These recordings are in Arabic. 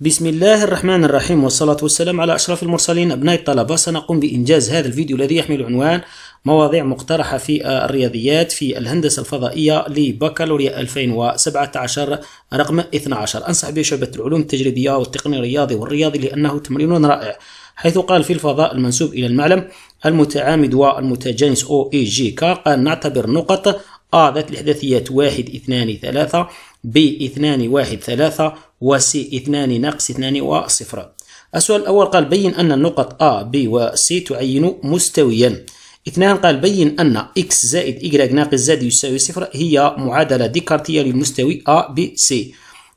بسم الله الرحمن الرحيم والصلاة والسلام على أشرف المرسلين أبناء الطلبة سنقوم بإنجاز هذا الفيديو الذي يحمل عنوان مواضيع مقترحة في الرياضيات في الهندسة الفضائية لبكالوريا 2017 رقم 12 أنصح به شعبة العلوم التجريبية والتقني الرياضي والرياضي لأنه تمرين رائع حيث قال في الفضاء المنسوب إلى المعلم المتعامد والمتجانس أو إي جي كا قال نعتبر نقط أ ذات الإحداثيات واحد اثنان ثلاثة بي اثنان واحد ثلاثة و C اثنان ناقص اثنان وصفر السؤال الأول قال بين أن النقط A, B و C تعين مستويا اثنان قال بين أن x زائد y ناقص z يساوي صفر هي معادلة ديكارتية للمستوي A, B, C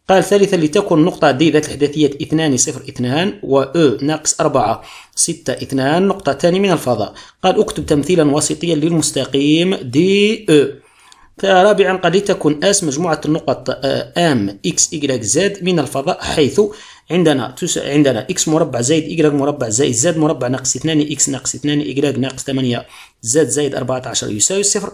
قال ثالثا لتكن نقطة D ذات الإحداثية اثنان صفر اثنان و E ناقص أربعة ستة اثنان نقطتان من الفضاء قال اكتب تمثيلا وسطيا للمستقيم دي E رابعا قد تكون اس مجموعة النقط آه، ام اكس y زد من الفضاء حيث عندنا تس... عندنا اكس مربع زائد y مربع زائد زد مربع ناقص 2 اكس ناقص 2 y ناقص 8 زد زائد 14 يساوي صفر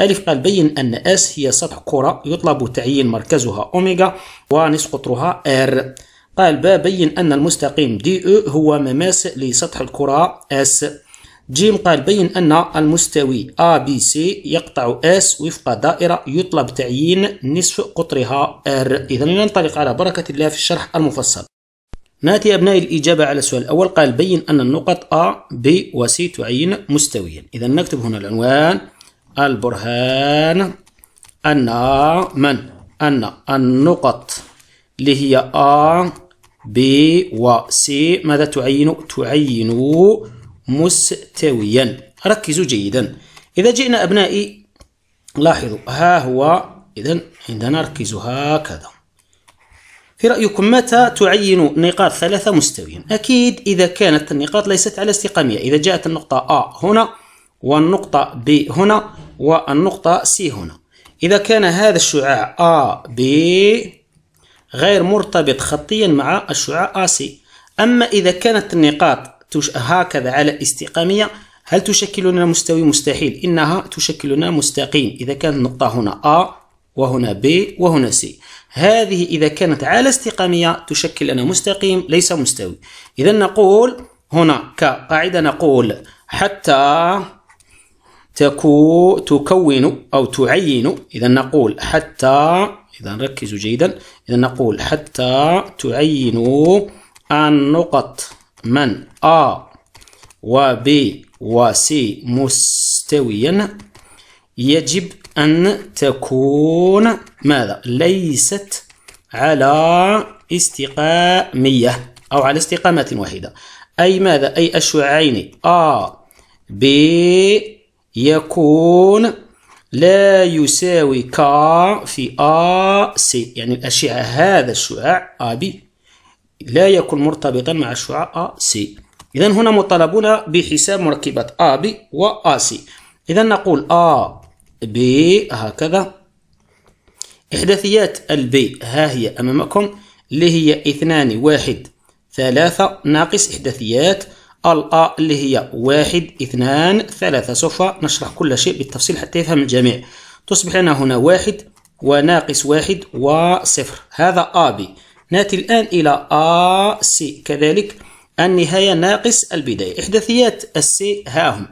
ألف قال بين أن اس هي سطح كرة يطلب تعيين مركزها أوميغا ونصف قطرها ار قال ب بين أن المستقيم دي او هو مماس لسطح الكرة اس جيم قال بين أن المستوي ABC يقطع S وفق دائرة يطلب تعيين نصف قطرها R إذا ننطلق على بركة الله في الشرح المفصل ناتي أبنائي الإجابة على السؤال الأول قال بين أن النقط A, B و C تعين مستويا إذا نكتب هنا العنوان البرهان أن من أن النقط اللي هي A, B و C ماذا تعين؟ تعين مستويا ركزوا جيدا إذا جئنا أبنائي لاحظوا ها هو إذا عندنا ركزوا هكذا في رأيكم متى تعين نقاط ثلاثة مستويا أكيد إذا كانت النقاط ليست على استقامية إذا جاءت النقطة A هنا والنقطة B هنا والنقطة C هنا إذا كان هذا الشعاع A B غير مرتبط خطيا مع الشعاع AC أما إذا كانت النقاط هكذا على استقامية هل تشكل لنا مستوي مستحيل إنها تشكل لنا مستقيم إذا كانت النقطة هنا A وهنا B وهنا C هذه إذا كانت على استقامية تشكل لنا مستقيم ليس مستوي إذا نقول هنا كقاعدة نقول حتى تكون أو تعين إذا نقول حتى إذا ركزوا جيدا إذا نقول حتى تعين النقط من A وB وC مستويا يجب أن تكون ماذا؟ ليست على استقامية أو على استقامة واحدة أي ماذا؟ أي الشعاعين A B يكون لا يساوي ك في A C يعني الأشعة هذا الشعاع أ بي لا يكون مرتبطا مع الشعاع سي إذا هنا مطالبون بحساب مركبات A B و A C إذا نقول A B هكذا إحداثيات البي ها هي أمامكم اللي هي اثنان واحد ثلاثة ناقص إحداثيات الأ اللي هي واحد اثنان ثلاثة سوف نشرح كل شيء بالتفصيل حتى يفهم الجميع تصبح لنا هنا واحد وناقص واحد وصفر هذا أ بي نأتي الآن إلى آ سي كذلك النهاية ناقص البداية إحداثيات السي ها هم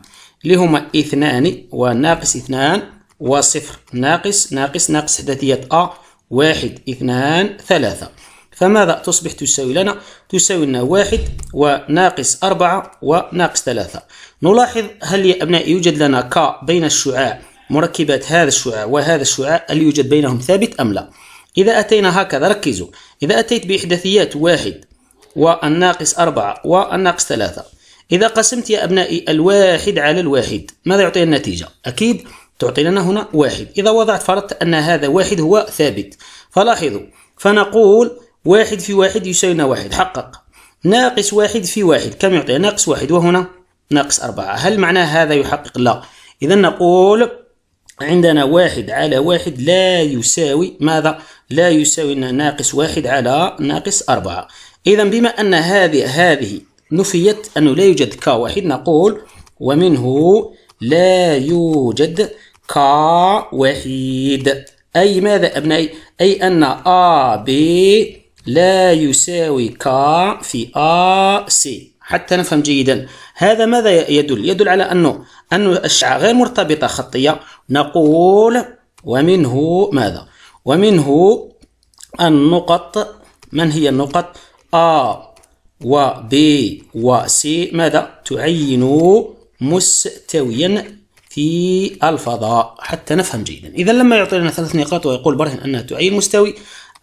اللي هما اثنان وناقص اثنان وصفر ناقص ناقص ناقص إحداثيات أ واحد اثنان ثلاثة فماذا تصبح تساوي لنا؟ تساوي لنا واحد وناقص أربعة وناقص ثلاثة نلاحظ هل يا أبنائي يوجد لنا ك بين الشعاع مركبات هذا الشعاع وهذا الشعاع هل يوجد بينهم ثابت أم لا؟ إذا أتينا هكذا ركزوا إذا أتيت بإحداثيات واحد والناقص أربعة والناقص ثلاثة إذا قسمت يا أبنائي الواحد على الواحد ماذا يعطي النتيجة؟ أكيد تعطي لنا هنا واحد إذا وضعت فرضت أن هذا واحد هو ثابت فلاحظوا فنقول واحد في واحد يساوينا واحد حقق ناقص واحد في واحد كم يعطي ناقص واحد وهنا ناقص أربعة هل معنى هذا يحقق؟ لا إذا نقول عندنا واحد على واحد لا يساوي ماذا؟ لا يساوي ناقص واحد على ناقص أربعة إذا بما أن هذه هذه نفيت أنه لا يوجد ك واحد نقول ومنه لا يوجد ك واحد أي ماذا أبنائي؟ أي أن أ ب لا يساوي ك في أ سي حتى نفهم جيدا هذا ماذا يدل يدل على أنه أن الأشعة غير مرتبطة خطية نقول ومنه ماذا ومنه النقط من هي النقط A و B و C ماذا تعين مستويا في الفضاء حتى نفهم جيدا إذا لما يعطي لنا ثلاث نقاط ويقول برهن أنها تعين مستوي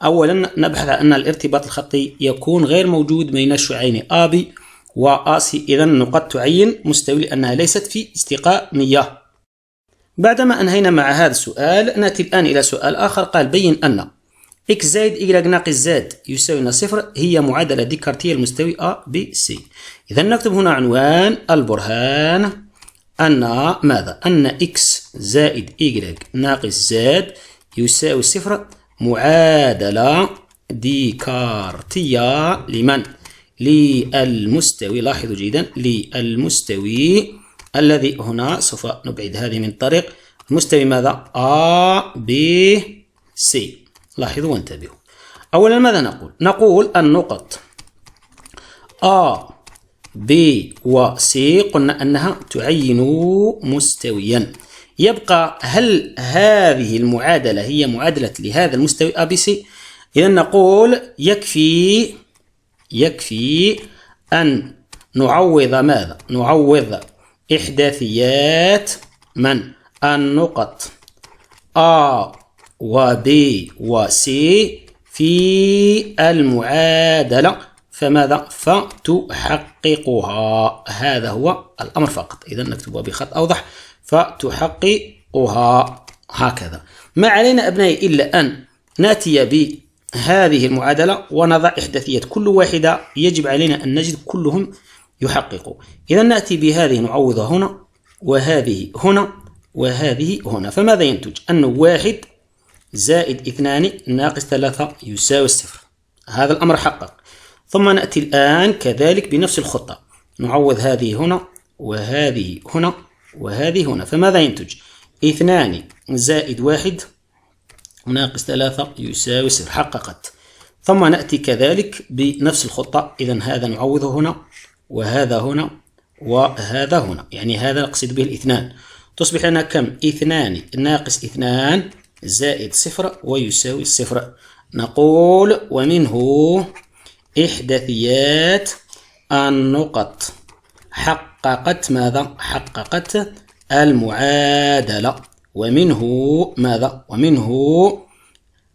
أولا نبحث عن أن الارتباط الخطي يكون غير موجود بين الشعين A B وآسي إذا نقط تعين مستوي لأنها ليست في استقامية بعدما أنهينا مع هذا السؤال نأتي الآن إلى سؤال آخر قال بين أن x زائد y ناقص z يساوي صفر هي معادلة ديكارتية المستوي A ب C إذا نكتب هنا عنوان البرهان أن ماذا؟ أن x زائد y ناقص z يساوي صفر معادلة ديكارتية لمن؟ للمستوي لاحظوا جيدا للمستوي الذي هنا سوف نبعد هذه من الطريق المستوي ماذا A B C لاحظوا وانتبهوا أولا ماذا نقول نقول النقط A B و C قلنا أنها تعين مستويا يبقى هل هذه المعادلة هي معادلة لهذا المستوي A B C إذا نقول يكفي يكفي أن نعوض ماذا؟ نعوض إحداثيات من؟ النقط A و B و C في المعادلة فماذا؟ فتحققها هذا هو الأمر فقط إذا نكتبها بخط أوضح فتحققها هكذا ما علينا أبنائي إلا أن نأتي هذه المعادلة ونضع إحداثية كل واحدة يجب علينا أن نجد كلهم يحققوا إذا نأتي بهذه نعوضها هنا وهذه هنا وهذه هنا فماذا ينتج أن واحد زائد اثنان ناقص ثلاثة يساوي الصفر هذا الأمر حقق ثم نأتي الآن كذلك بنفس الخطة نعوض هذه هنا وهذه هنا وهذه هنا فماذا ينتج اثنان زائد واحد ناقص ثلاثة يساوي صفر حققت ثم نأتي كذلك بنفس الخطة إذا هذا نعوضه هنا وهذا هنا وهذا هنا يعني هذا نقصد به الاثنان تصبح لنا كم اثنان ناقص اثنان زائد صفر ويساوي صفر نقول ومنه إحداثيات النقط حققت ماذا؟ حققت المعادلة ومنه ماذا ومنه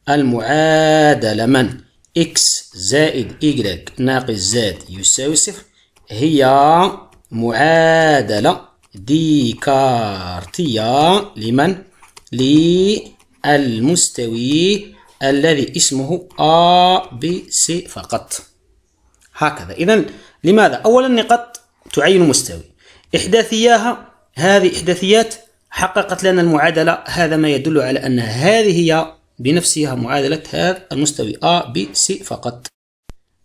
المعادلة من x زائد y ناقص z يساوي صفر هي معادلة ديكارتية لمن للمستوي الذي اسمه A B C فقط هكذا إذا لماذا أولا نقط تعين مستوي إحداثياها هذه إحداثيات حققت لنا المعادلة هذا ما يدل على أن هذه هي بنفسها معادلة هذا المستوي A B C فقط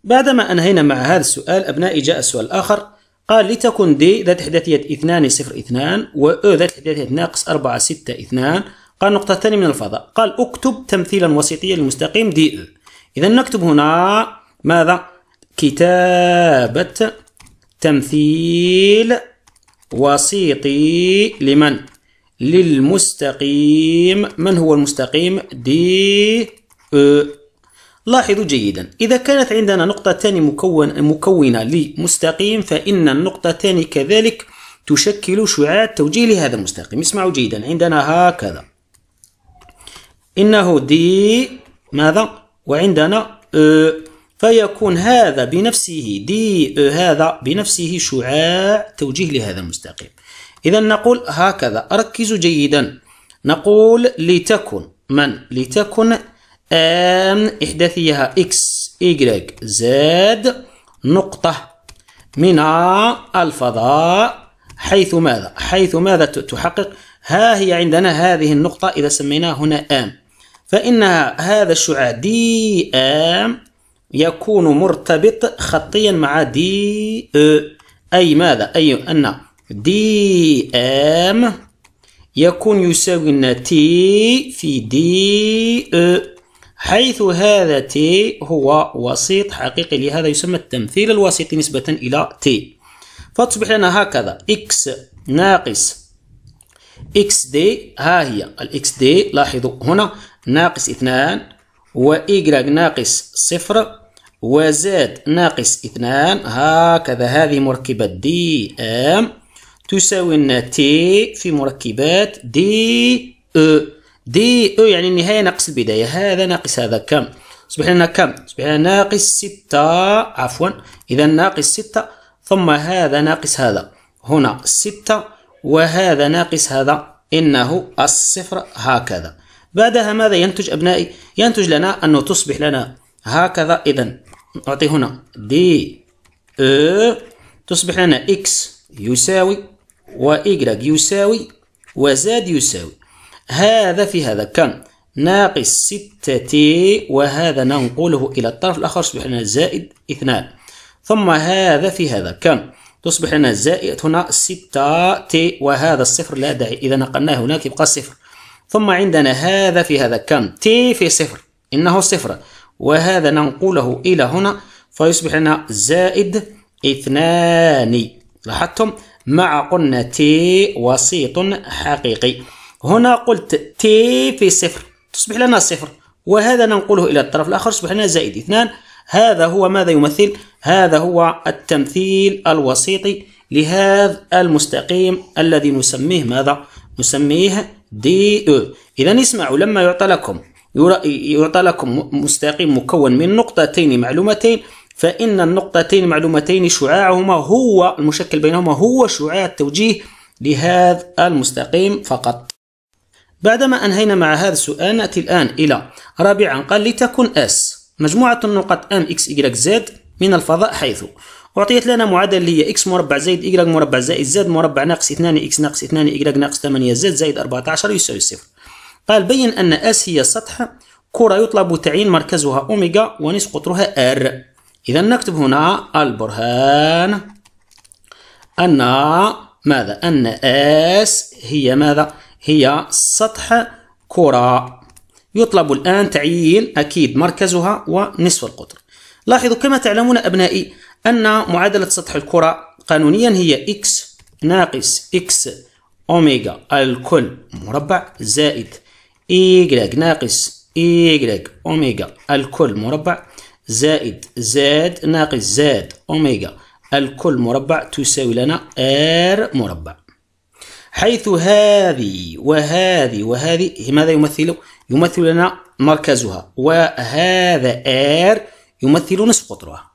بعدما أنهينا مع هذا السؤال أبنائي جاء السؤال الآخر قال لتكن D ذات إحداثية 2 0 2 و E ذات إحداثية ناقص 4 6 2 قال نقطة ثانية من الفضاء قال اكتب تمثيلا وسيطيا للمستقيم دي e. إذا نكتب هنا ماذا؟ كتابة تمثيل وسيطي لمن؟ للمستقيم من هو المستقيم دي او e. لاحظوا جيدا إذا كانت عندنا نقطتان مكون مكونة لمستقيم فإن النقطتان كذلك تشكل شعاع التوجيه لهذا المستقيم اسمعوا جيدا عندنا هكذا إنه دي ماذا وعندنا أو e. فيكون هذا بنفسه دي أو e هذا بنفسه شعاع توجيه لهذا المستقيم إذا نقول هكذا ركزوا جيدا نقول لتكن من لتكن آم إحداثيها إكس إيكغريك زاد نقطة من الفضاء حيث ماذا حيث ماذا تحقق ها هي عندنا هذه النقطة إذا سميناها هنا آم فإنها هذا الشعاع دي آم يكون مرتبط خطيا مع دي أي ماذا أي أن دي ام يكون يساوي لنا تي في دي او e، حيث هذا تي هو وسيط حقيقي لهذا يسمى التمثيل الوسيطي نسبة إلى تي فتصبح لنا هكذا اكس ناقص اكس دي ها هي الاكس دي لاحظوا هنا ناقص اثنان وايجراج ناقص صفر وزاد ناقص اثنان هكذا هذه مركبة دي ام تساوي لنا تي في مركبات دي او دي او يعني النهاية ناقص البداية هذا ناقص هذا كم يصبح لنا كم يصبح لنا ناقص ستة عفوا إذا ناقص ستة ثم هذا ناقص هذا هنا ستة وهذا ناقص هذا إنه الصفر هكذا بعدها ماذا ينتج أبنائي ينتج لنا أنه تصبح لنا هكذا إذا نعطي هنا دي او e. تصبح لنا إكس يساوي وإيجراج يساوي وزاد يساوي هذا في هذا كم ناقص ستة تي وهذا ننقله إلى الطرف الآخر يصبح لنا زائد اثنان ثم هذا في هذا كم تصبح لنا زائد هنا ستة تي وهذا الصفر لا داعي إذا نقلناه هناك يبقى صفر ثم عندنا هذا في هذا كم تي في صفر إنه صفر وهذا ننقله إلى هنا فيصبح لنا زائد اثنان لاحظتم مع قلنا تي وسيط حقيقي هنا قلت تي في صفر تصبح لنا صفر وهذا ننقله إلى الطرف الآخر يصبح لنا زائد اثنان هذا هو ماذا يمثل هذا هو التمثيل الوسيطي لهذا المستقيم الذي نسميه ماذا نسميه دي او e. إذا اسمعوا لما يعطى لكم يعطى لكم مستقيم مكون من نقطتين معلومتين فإن النقطتين المعلومتين شعاعهما هو المشكل بينهما هو شعاع التوجيه لهذا المستقيم فقط بعدما أنهينا مع هذا السؤال نأتي الآن إلى رابعا قال لتكن S مجموعة النقط M X Y Z من الفضاء حيث أعطيت لنا معادلة هي x مربع زائد y مربع زائد z مربع ناقص 2 x ناقص 2 y ناقص 8 z زائد 14 يساوي صفر. قال بين أن S هي سطح كرة يطلب تعيين مركزها أوميغا ونصف قطرها R إذا نكتب هنا البرهان أن ماذا؟ أن اس هي ماذا؟ هي سطح كرة يطلب الآن تعيين أكيد مركزها ونصف القطر لاحظوا كما تعلمون أبنائي أن معادلة سطح الكرة قانونيا هي x ناقص x أوميجا الكل مربع زائد y ناقص y أوميجا الكل مربع زائد زاد ناقص زاد أوميجا الكل مربع تساوي لنا R مربع حيث هذه وهذه وهذه ماذا يمثل؟ يمثل لنا مركزها وهذا R يمثل نصف قطرها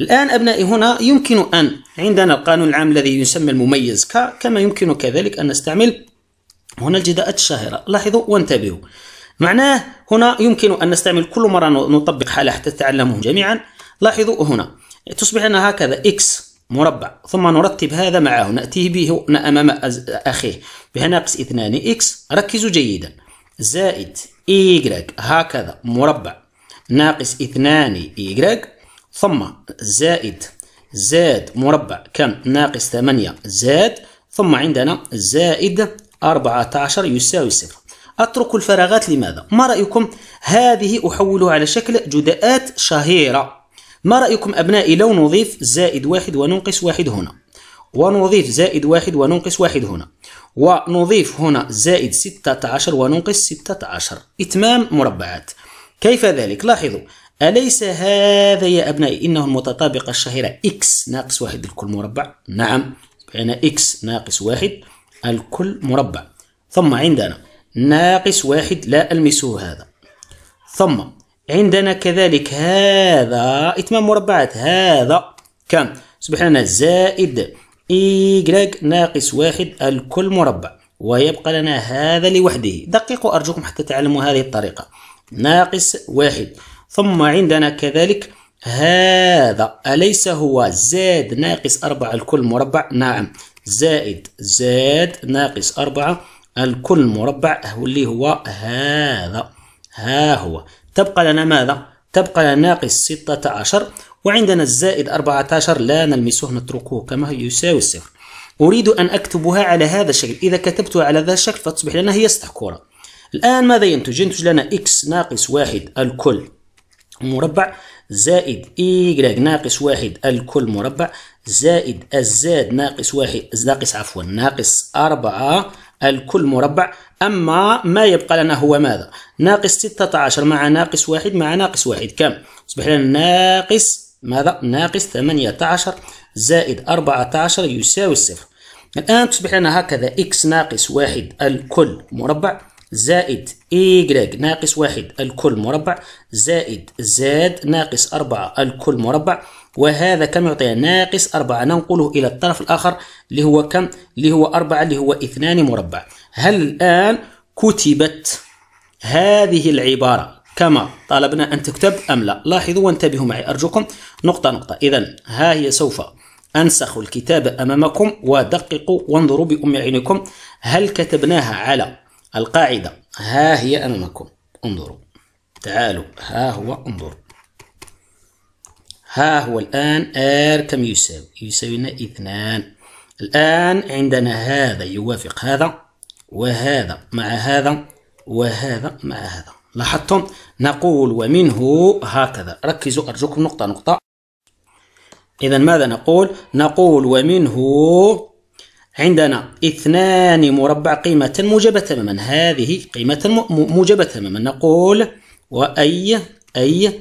الآن أبنائي هنا يمكن أن عندنا القانون العام الذي يسمى المميز ك كما يمكن كذلك أن نستعمل هنا الجداءات الشهيرة لاحظوا وانتبهوا معناه هنا يمكن أن نستعمل كل مرة نطبق حالة حتى تتعلمهم جميعا لاحظوا هنا تصبح لنا هكذا x مربع ثم نرتب هذا معه نأتيه به أمام أخيه بها ناقص 2 x ركزوا جيدا زائد y هكذا مربع ناقص 2 y ثم زائد زاد مربع كم ناقص 8 زاد ثم عندنا زائد 14 يساوي صفر أترك الفراغات لماذا؟ ما رأيكم هذه أحولها على شكل جداءات شهيرة ما رأيكم أبنائي لو نضيف زائد واحد وننقص واحد هنا ونضيف زائد واحد وننقص واحد هنا ونضيف هنا زائد 16 وننقص 16 إتمام مربعات كيف ذلك؟ لاحظوا أليس هذا يا أبنائي إنه المتطابقة الشهيرة x ناقص واحد الكل مربع؟ نعم يعني x ناقص واحد الكل مربع ثم عندنا ناقص واحد لا ألمسه هذا ثم عندنا كذلك هذا إتمام مربعات هذا كم سبحان لنا زائد إيكغ ناقص واحد الكل مربع ويبقى لنا هذا لوحده دققوا أرجوكم حتى تعلموا هذه الطريقة ناقص واحد ثم عندنا كذلك هذا أليس هو زاد ناقص أربعة الكل مربع نعم زائد زاد ناقص أربعة الكل مربع واللي هو هذا ها هو تبقى لنا ماذا؟ تبقى لنا ناقص 16 وعندنا الزائد 14 لا نلمسه نتركه كما هو يساوي الصفر أريد أن أكتبها على هذا الشكل إذا كتبتها على هذا الشكل فتصبح لنا هي سطح كرة الآن ماذا ينتج؟ ينتج لنا اكس ناقص واحد الكل مربع زائد y ناقص واحد الكل مربع زائد الزاد ناقص واحد ناقص عفوا ناقص أربعة الكل مربع أما ما يبقى لنا هو ماذا ناقص 16 مع ناقص واحد مع ناقص واحد كم يصبح لنا ناقص ماذا ناقص 18 زائد 14 يساوي الصفر الآن تصبح لنا هكذا x ناقص واحد الكل مربع زائد y ناقص واحد الكل مربع زائد z ناقص أربعة الكل مربع وهذا كم يعطي ناقص 4 ننقله إلى الطرف الآخر اللي هو كم اللي هو 4 اللي هو 2 مربع هل الآن كتبت هذه العبارة كما طلبنا أن تكتب أم لا لاحظوا وانتبهوا معي أرجوكم نقطة نقطة إذا ها هي سوف أنسخ الكتاب أمامكم ودققوا وانظروا بأم عينكم هل كتبناها على القاعدة ها هي أمامكم انظروا تعالوا ها هو انظروا ها هو الآن R كم يساوي؟ يساوي لنا اثنان الآن عندنا هذا يوافق هذا وهذا مع هذا وهذا مع هذا لاحظتم نقول ومنه هكذا ركزوا أرجوكم نقطة نقطة إذا ماذا نقول؟ نقول ومنه عندنا اثنان مربع قيمة موجبة تماما هذه قيمة موجبة تماما نقول وأي أي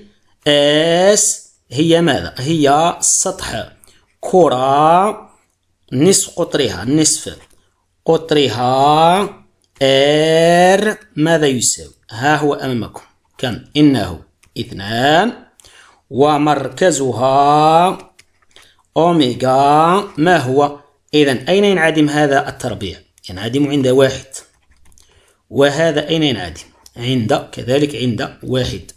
اس هي ماذا هي سطح كرة نصف قطرها نصف قطرها ار ماذا يساوي ها هو امامكم كم انه اثنان ومركزها اوميغا ما هو اذا اين ينعدم هذا التربيع ينعدم عند واحد وهذا اين ينعدم عند كذلك عند واحد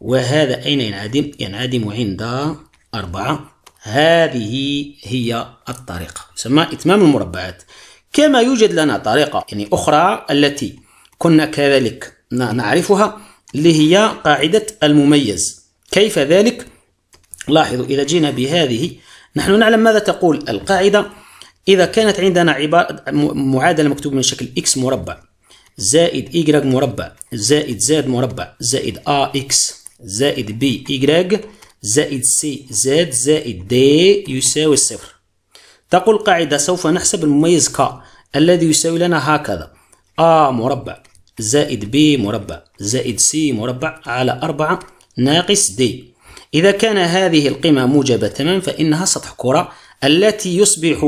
وهذا أين ينعدم؟ ينعدم عند أربعة هذه هي الطريقة يسمى إتمام المربعات كما يوجد لنا طريقة يعني أخرى التي كنا كذلك نعرفها اللي هي قاعدة المميز كيف ذلك؟ لاحظوا إذا جينا بهذه نحن نعلم ماذا تقول القاعدة إذا كانت عندنا عبارة معادلة مكتوبة من شكل x مربع زائد y مربع زائد z مربع زائد ax زائد بي إيجراج زائد سي زاد زائد دي يساوي الصفر تقول قاعدة سوف نحسب المميز ك الذي يساوي لنا هكذا أ مربع زائد بي مربع زائد سي مربع على أربعة ناقص دي إذا كان هذه القيمة موجبة تمام فإنها سطح كرة التي يصبح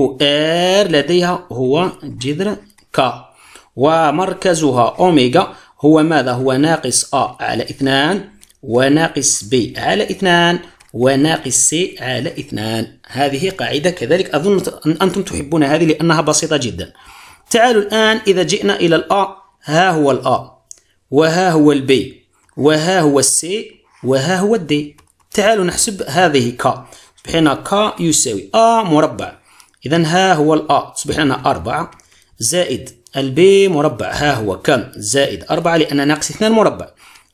R لديها هو جذر كا ومركزها أوميغا هو ماذا؟ هو ناقص أ على اثنان وناقص بي على اثنان وناقص سي على اثنان هذه قاعدة كذلك أظن أنتم تحبون هذه لأنها بسيطة جدا تعالوا الآن إذا جئنا إلى الأ ها هو الأ وها هو البي وها هو السي وها هو الدي تعالوا نحسب هذه ك تصبح ك يساوي أ مربع إذا ها هو الأ تصبح لنا أربعة زائد البي مربع ها هو كم زائد أربعة لأن ناقص اثنان مربع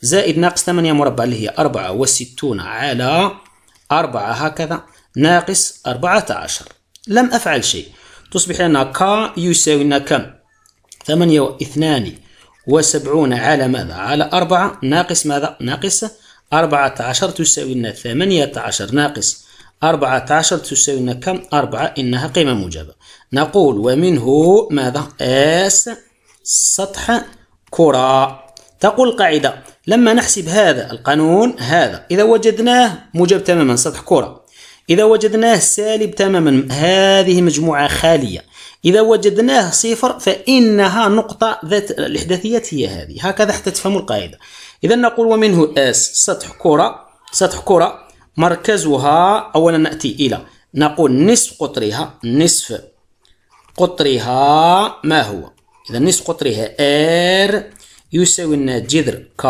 زائد ناقص 8 مربع اللي هي 64 على 4 هكذا ناقص 14 لم أفعل شيء تصبح لنا ك يساوي لنا كم ثمانية واثنان وسبعون على ماذا على 4 ناقص ماذا ناقص 14 تساوي لنا 18 ناقص 14 تساوي لنا كم 4 إنها قيمة موجبة نقول ومنه ماذا اس سطح كرة تقول القاعدة لما نحسب هذا القانون هذا إذا وجدناه موجب تماما سطح كرة إذا وجدناه سالب تماما هذه مجموعة خالية إذا وجدناه صفر فإنها نقطة ذات الإحداثيات هي هذه هكذا حتى تفهموا القاعدة إذا نقول ومنه اس سطح كرة سطح كرة مركزها أولا نأتي إلى نقول نصف قطرها نصف قطرها ما هو إذا نصف قطرها R يساوي لنا جذر ك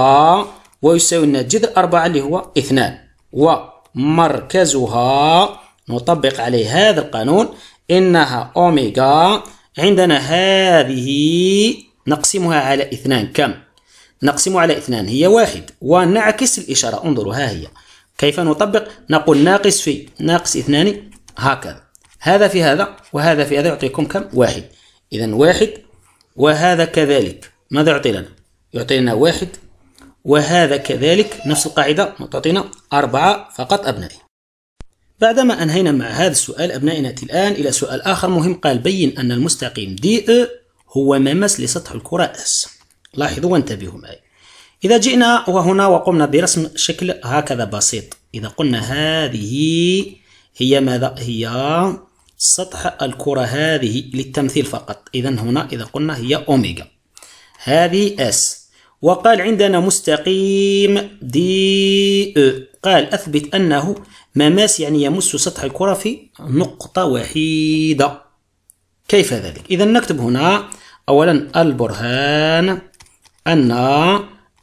ويساوي لنا جذر أربعة اللي هو اثنان ومركزها نطبق عليه هذا القانون إنها أوميغا عندنا هذه نقسمها على اثنان كم؟ نقسم على اثنان هي واحد ونعكس الإشارة انظروا ها هي كيف نطبق؟ نقول ناقص في ناقص اثنان هكذا هذا في هذا وهذا في هذا يعطيكم كم؟ واحد إذا واحد وهذا كذلك ماذا يعطي لنا؟ يعطينا واحد وهذا كذلك نفس القاعدة تعطينا أربعة فقط أبنائي بعدما أنهينا مع هذا السؤال أبنائي نأتي الآن إلى سؤال آخر مهم قال بين أن المستقيم دي إ هو ممس لسطح الكرة اس لاحظوا وانتبهوا معي إذا جئنا وهنا وقمنا برسم شكل هكذا بسيط إذا قلنا هذه هي ماذا هي سطح الكرة هذه للتمثيل فقط إذا هنا إذا قلنا هي أوميجا هذه اس وقال عندنا مستقيم دي أ قال أثبت أنه مماس يعني يمس سطح الكرة في نقطة وحيدة كيف ذلك؟ إذا نكتب هنا أولا البرهان أن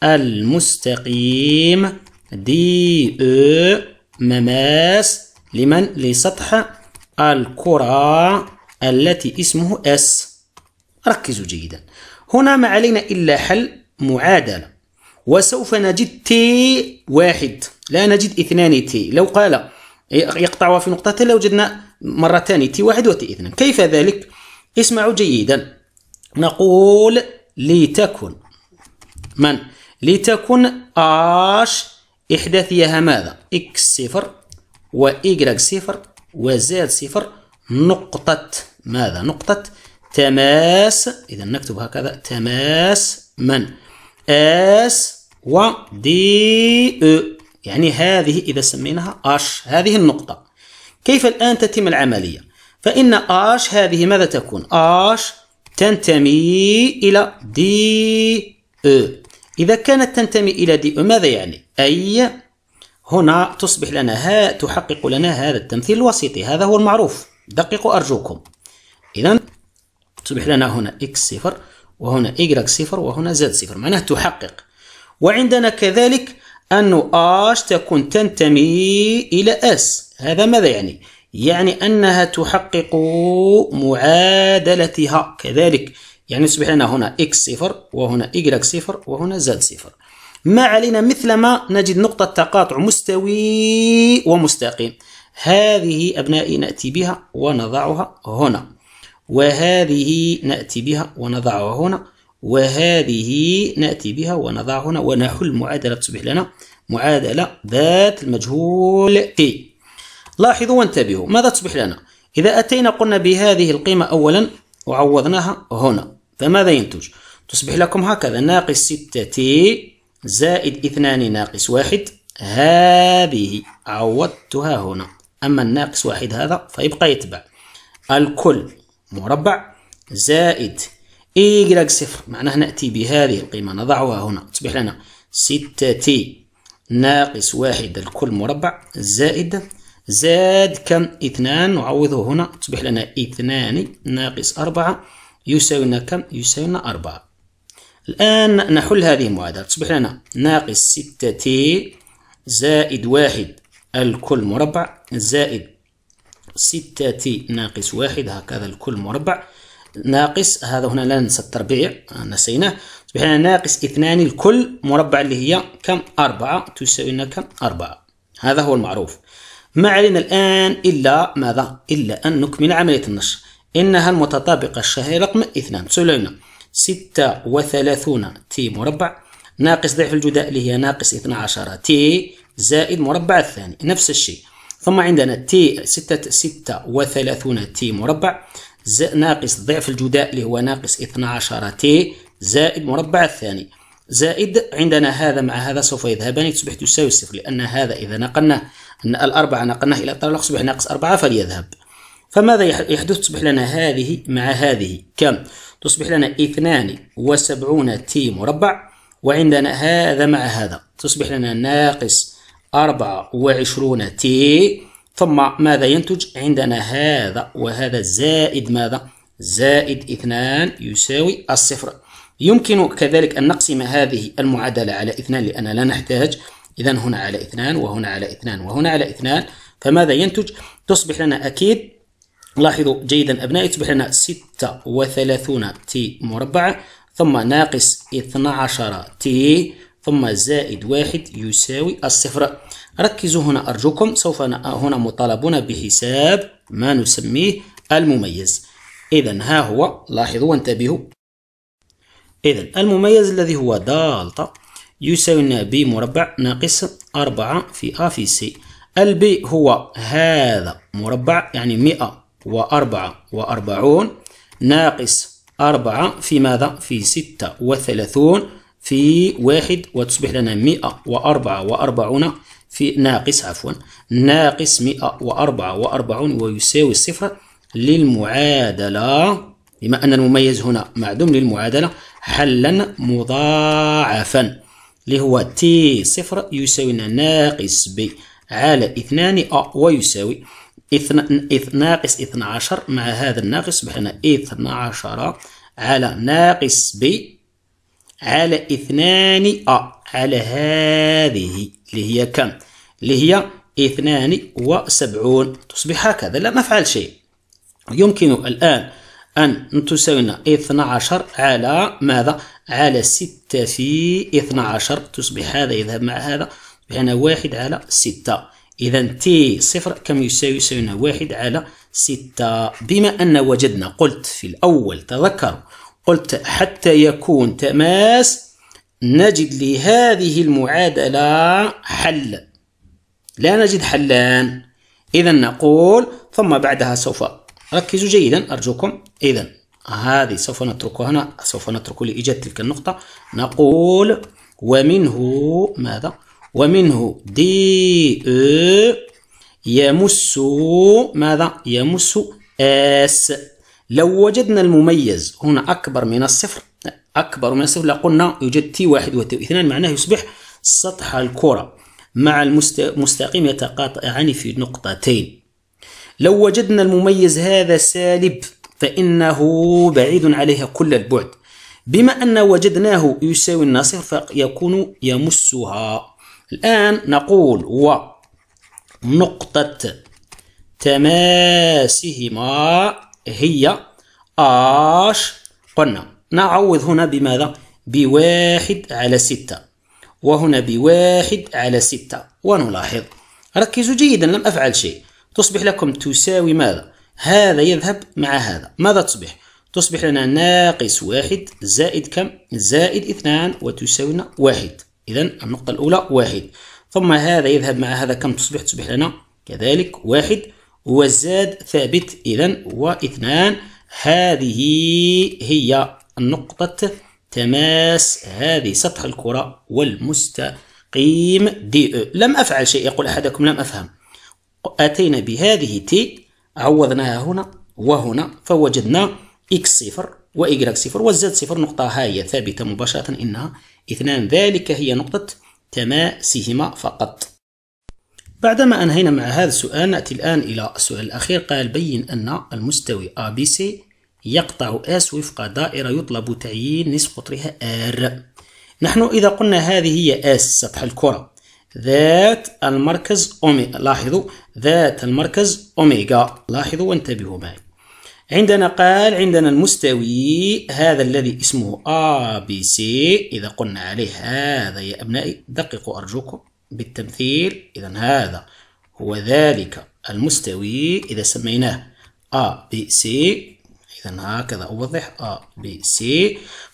المستقيم دي أ مماس لمن لسطح الكرة التي اسمه اس ركزوا جيدا هنا ما علينا إلا حل معادلة وسوف نجد تي واحد لا نجد اثنان تي لو قال يقطعها في نقطتين لوجدنا مرتان تي واحد وتي اثنان كيف ذلك؟ اسمعوا جيدا نقول لتكن من لتكن اش احداثيها ماذا؟ اكس صفر وايكراك صفر وزاد صفر نقطة ماذا؟ نقطة تماس إذا نكتب هكذا تماس من اس و دي او e. يعني هذه إذا سميناها اش هذه النقطة كيف الآن تتم العملية فإن اش هذه ماذا تكون اش تنتمي إلى دي او e. إذا كانت تنتمي إلى دي او e، ماذا يعني أي هنا تصبح لنا ها تحقق لنا هذا التمثيل الوسيطي هذا هو المعروف دققوا أرجوكم إذا تصبح لنا هنا اكس صفر وهنا y صفر وهنا z صفر معناه تحقق وعندنا كذلك أن h تكون تنتمي إلى s هذا ماذا يعني؟ يعني أنها تحقق معادلتها كذلك يعني يصبح لنا هنا x صفر وهنا y صفر وهنا z صفر ما علينا مثلما نجد نقطة تقاطع مستوي ومستقيم هذه أبنائي نأتي بها ونضعها هنا وهذه نأتي بها ونضعها هنا وهذه نأتي بها ونضعها هنا ونحل معادلة تصبح لنا معادلة ذات المجهول t لاحظوا وانتبهوا ماذا تصبح لنا إذا أتينا قلنا بهذه القيمة أولا وعوضناها هنا فماذا ينتج تصبح لكم هكذا ناقص 6 t زائد 2 ناقص 1 هذه عوضتها هنا أما الناقص واحد هذا فيبقى يتبع الكل مربع زائد إيكغيك صفر معناه نأتي بهذه القيمة نضعها هنا تصبح لنا ستة تي ناقص واحد الكل مربع زائد زاد كم اثنان نعوضه هنا تصبح لنا اثنان ناقص أربعة يساوينا كم يساوينا أربعة الآن نحل هذه المعادلة تصبح لنا ناقص ستة تي زائد واحد الكل مربع زائد ستة تي ناقص واحد هكذا الكل مربع ناقص هذا هنا لا ننسى التربيع نسيناه أصبح لنا ناقص اثنان الكل مربع اللي هي كم أربعة تساوي لنا كم أربعة هذا هو المعروف ما علينا الآن إلا ماذا إلا أن نكمل عملية النشر إنها المتطابقة الشهيرة رقم اثنان تساوي لنا ستة وثلاثون تي مربع ناقص ضعف الجداء اللي هي ناقص اثنا عشر تي زائد مربع الثاني نفس الشيء ثم عندنا تي ستة ستة وثلاثون تي مربع ناقص ضعف الجداء اللي هو ناقص 12 تي زائد مربع الثاني زائد عندنا هذا مع هذا سوف يذهبان تصبح تساوي الصفر لأن هذا إذا نقلناه أن الأربعة نقلناه إلى الطريق يصبح ناقص أربعة فليذهب فماذا يحدث تصبح لنا هذه مع هذه كم تصبح لنا 72 تي مربع وعندنا هذا مع هذا تصبح لنا ناقص 24 تي ثم ماذا ينتج عندنا هذا وهذا زائد ماذا زائد اثنان يساوي الصفر يمكن كذلك أن نقسم هذه المعادلة على اثنان لأن لا نحتاج إذا هنا على اثنان وهنا على اثنان وهنا على اثنان فماذا ينتج تصبح لنا أكيد لاحظوا جيدا أبنائي تصبح لنا 36 تي مربع ثم ناقص 12 تي ثم زائد واحد يساوي الصفر ركزوا هنا أرجوكم سوف هنا مطالبون بحساب ما نسميه المميز إذا ها هو لاحظوا وانتبهوا إذا المميز الذي هو دالتا يساوي لنا ب مربع ناقص أربعة في أ في سي البي هو هذا مربع يعني مئة وأربعة وأربعون ناقص أربعة في ماذا؟ في ستة وثلاثون في واحد وتصبح لنا 144 في ناقص عفوا ناقص 144 ويساوي الصفر للمعادلة بما أن المميز هنا معدوم للمعادلة حلا مضاعفا اللي هو تي صفر يساوي لنا ناقص ب على 2 أ ويساوي ناقص 12 مع هذا الناقص يصبح لنا 12 على ناقص ب على اثنان أ على هذه اللي هي كم اللي هي اثنان وسبعون تصبح هكذا لا نفعل شيء يمكن الآن أن تساوينا عشر على ماذا؟ على ستة في عشر تصبح هذا يذهب مع هذا بأن واحد على ستة إذا تي صفر كم يساوي؟ يساوينا واحد على ستة بما أن وجدنا قلت في الأول تذكروا قلت حتى يكون تماس نجد لهذه المعادلة حل لا نجد حلان إذا نقول ثم بعدها سوف ركزوا جيدا أرجوكم إذا هذه سوف نتركها هنا سوف نترك لإيجاد تلك النقطة نقول ومنه ماذا ومنه دي e يمس ماذا يمس اس لو وجدنا المميز هنا أكبر من الصفر أكبر من الصفر لقلنا يوجد تي واحد وتي اثنان معناه يصبح سطح الكرة مع المستقيم يتقاطعان في نقطتين لو وجدنا المميز هذا سالب فإنه بعيد عليها كل البعد بما أن وجدناه يساوي الناصر فيكون يمسها الآن نقول و نقطة تماسهما هي اش قلنا نعوض هنا بماذا بواحد على ستة وهنا بواحد على ستة ونلاحظ ركزوا جيدا لم أفعل شيء تصبح لكم تساوي ماذا هذا يذهب مع هذا ماذا تصبح تصبح لنا ناقص واحد زائد كم زائد اثنان وتساوينا واحد إذا النقطة الأولى واحد ثم هذا يذهب مع هذا كم تصبح تصبح لنا كذلك واحد والزاد ثابت إذا واثنان هذه هي نقطة تماس هذه سطح الكرة والمستقيم دي او لم أفعل شيء يقول أحدكم لم أفهم أتينا بهذه تي عوضناها هنا وهنا فوجدنا إكس صفر وإيكغيك صفر والزاد صفر نقطة هي ثابتة مباشرة إنها اثنان ذلك هي نقطة تماسهما فقط بعدما أنهينا مع هذا السؤال نأتي الآن إلى السؤال الأخير قال بين أن المستوي ABC يقطع S وفق دائرة يطلب تعيين نصف قطرها R نحن إذا قلنا هذه هي S سطح الكرة ذات المركز أوميغا لاحظوا ذات المركز أوميغا لاحظوا وانتبهوا معي عندنا قال عندنا المستوي هذا الذي اسمه ABC إذا قلنا عليه هذا يا أبنائي دققوا أرجوكم بالتمثيل إذا هذا هو ذلك المستوي إذا سميناه A B C إذا هكذا أوضح A B C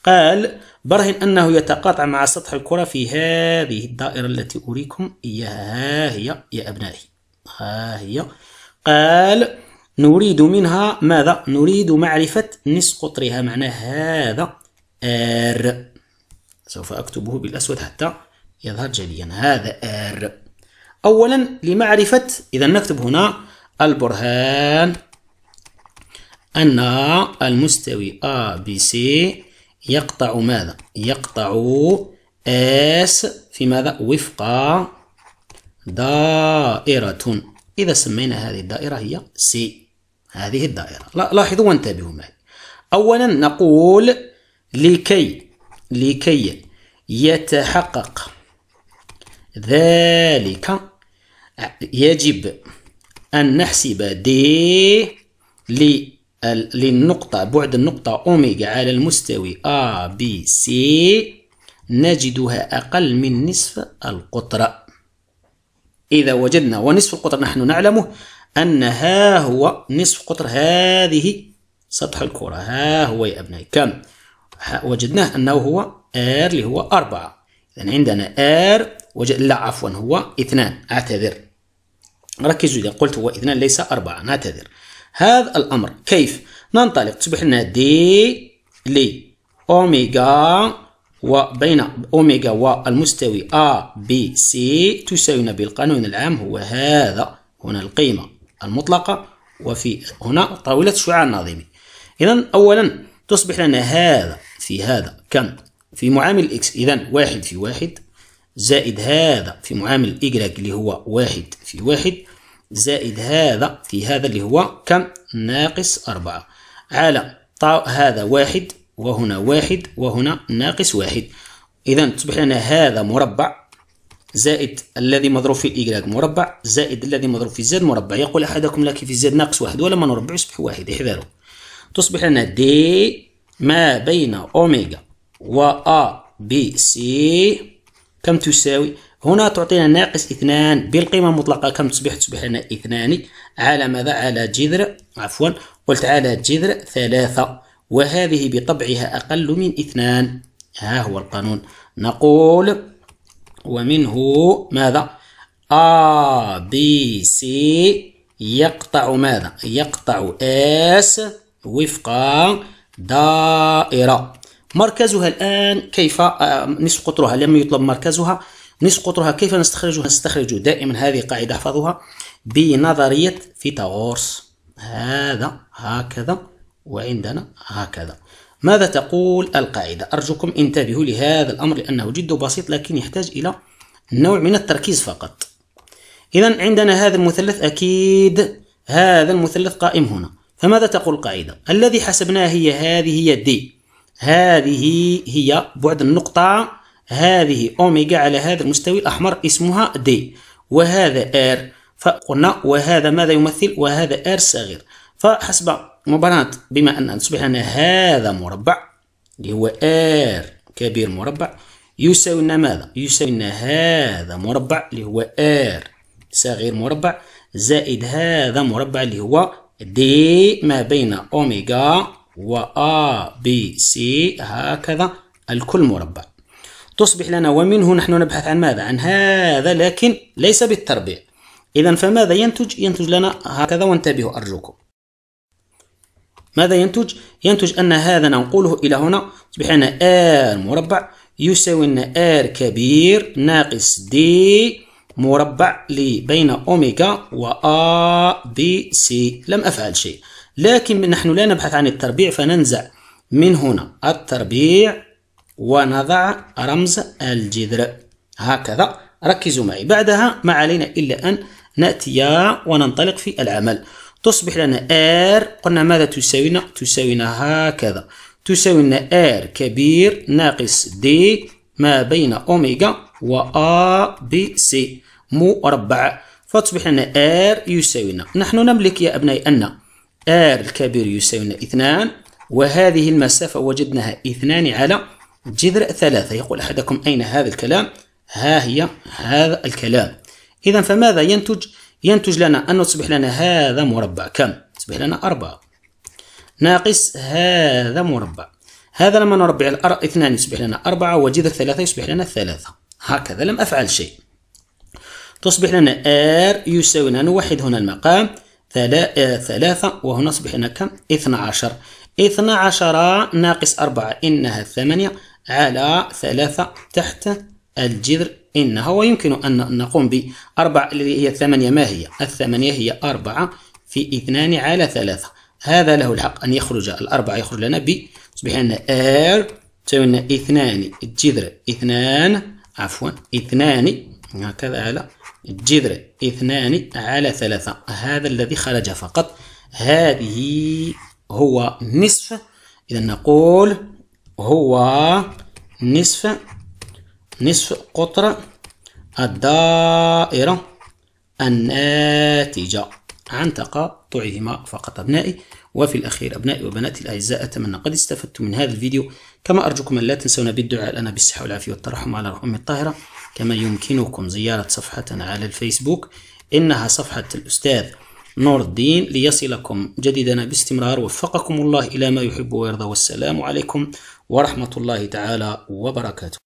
قال برهن أنه يتقاطع مع سطح الكرة في هذه الدائرة التي أريكم إياها ها هي يا أبنائي ها هي قال نريد منها ماذا؟ نريد معرفة نصف قطرها معناه هذا R سوف أكتبه بالأسود حتى يظهر جليا يعني هذا R أولا لمعرفة إذا نكتب هنا البرهان أن المستوي ABC يقطع ماذا؟ يقطع S في ماذا؟ وفق دائرة إذا سمينا هذه الدائرة هي C هذه الدائرة لاحظوا وانتبهوا معي أولا نقول لكي لكي يتحقق ذلك يجب أن نحسب دي للنقطة بعد النقطة أوميغا على المستوي أ بي سي نجدها أقل من نصف القطر إذا وجدنا ونصف القطر نحن نعلمه أن ها هو نصف قطر هذه سطح الكرة ها هو يا أبنائي كم وجدناه أنه هو R اللي هو أربعة إذن عندنا R وج... لا عفوا هو اثنان أعتذر ركزوا إذا قلت هو اثنان ليس أربعة نعتذر هذا الأمر كيف ننطلق تصبح لنا دي لي أوميغا وبين أوميغا والمستوي أ بي سي تساوينا بالقانون العام هو هذا هنا القيمة المطلقة وفي هنا طاولة الشعاع النظيمي إذا أولا تصبح لنا هذا في هذا كم في معامل إكس إذا واحد في واحد زائد هذا في معامل y اللي هو واحد في واحد زائد هذا في هذا اللي هو كم ناقص أربعة على هذا واحد وهنا واحد وهنا ناقص واحد إذا تصبح لنا هذا مربع زائد الذي مضروب في الإجراك مربع زائد الذي مضروب في الزاد مربع يقول أحدكم لك في الزاد ناقص واحد ولما نربع يصبح واحد احذروا تصبح لنا دي ما بين أوميجا و A B C كم تساوي هنا تعطينا ناقص اثنان بالقيمة المطلقة كم تصبح تصبح لنا اثنان على ماذا على جذر عفوا قلت على جذر ثلاثة وهذه بطبعها أقل من اثنان ها هو القانون نقول ومنه ماذا A B C يقطع ماذا يقطع S وفق دائرة مركزها الآن كيف آه، نصف قطرها لم يطلب مركزها نصف قطرها كيف نستخرجها نستخرج دائما هذه قاعدة احفظوها بنظرية فيثاغورس هذا هكذا وعندنا هكذا ماذا تقول القاعدة أرجوكم انتبهوا لهذا الأمر لأنه جد بسيط لكن يحتاج إلى نوع من التركيز فقط إذا عندنا هذا المثلث أكيد هذا المثلث قائم هنا فماذا تقول القاعدة الذي حسبناه هي هذه هي دي هذه هي بعد النقطة هذه أوميجا على هذا المستوي الأحمر اسمها دي وهذا R فقلنا وهذا ماذا يمثل وهذا R صغير فحسب مباراة بما أن أصبح أن هذا مربع اللي هو R كبير مربع يساوي لنا ماذا؟ يساوي لنا هذا مربع اللي هو R صغير مربع زائد هذا مربع اللي هو دي ما بين أوميجا و A B C هكذا الكل مربع تصبح لنا ومنه نحن نبحث عن ماذا عن هذا لكن ليس بالتربيع إذا فماذا ينتج ينتج لنا هكذا وانتبهوا أرجوكم ماذا ينتج ينتج أن هذا ننقله إلى هنا تصبح لنا R مربع يساوي لنا R كبير ناقص D مربع بين أوميجا و A B C لم أفعل شيء لكن نحن لا نبحث عن التربيع فننزع من هنا التربيع ونضع رمز الجذر هكذا ركزوا معي بعدها ما علينا إلا أن نأتي وننطلق في العمل تصبح لنا R قلنا ماذا تساوينا تساوينا هكذا تساوينا R كبير ناقص D ما بين أوميغا و A B C مربع فتصبح لنا R يساوينا نحن نملك يا أبنائي أن R الكبير يساوي اثنان وهذه المسافة وجدناها اثنان على جذر ثلاثة يقول أحدكم أين هذا الكلام ها هي هذا الكلام إذا فماذا ينتج ينتج لنا أن تصبح لنا هذا مربع كم تصبح لنا أربعة ناقص هذا مربع هذا لما نربع الأر... اثنان يصبح لنا أربعة وجذر ثلاثة يصبح لنا ثلاثة هكذا لم أفعل شيء تصبح لنا R يساوي نوحد هنا المقام آه، ثلاثة وهنا أصبح هنا كم اثنا عشر اثنا عشر ناقص أربعة إنها ثمانية على ثلاثة تحت الجذر إنها ويمكن أن نقوم بأربعة اللي هي الثمانية ما هي الثمانية هي أربعة في اثنان على ثلاثة هذا له الحق أن يخرج الأربعة يخرج لنا ب تصبح لنا R تساوي لنا اثنان الجذر اثنان عفوا اثنان هكذا على جذر اثنان على ثلاثة هذا الذي خرج فقط هذه هو نصف إذا نقول هو نصف نصف قطر الدائرة الناتجة عن تقاطعهما فقط أبنائي وفي الأخير أبنائي وبناتي الأعزاء أتمنى قد استفدتم من هذا الفيديو كما أرجوكم أن لا تنسونا بالدعاء لنا بالصحة والعافية والترحم على الأم الطاهرة كما يمكنكم زيارة صفحتنا على الفيسبوك إنها صفحة الأستاذ نور الدين ليصلكم جديدنا باستمرار وفقكم الله إلى ما يحب ويرضى والسلام عليكم ورحمة الله تعالى وبركاته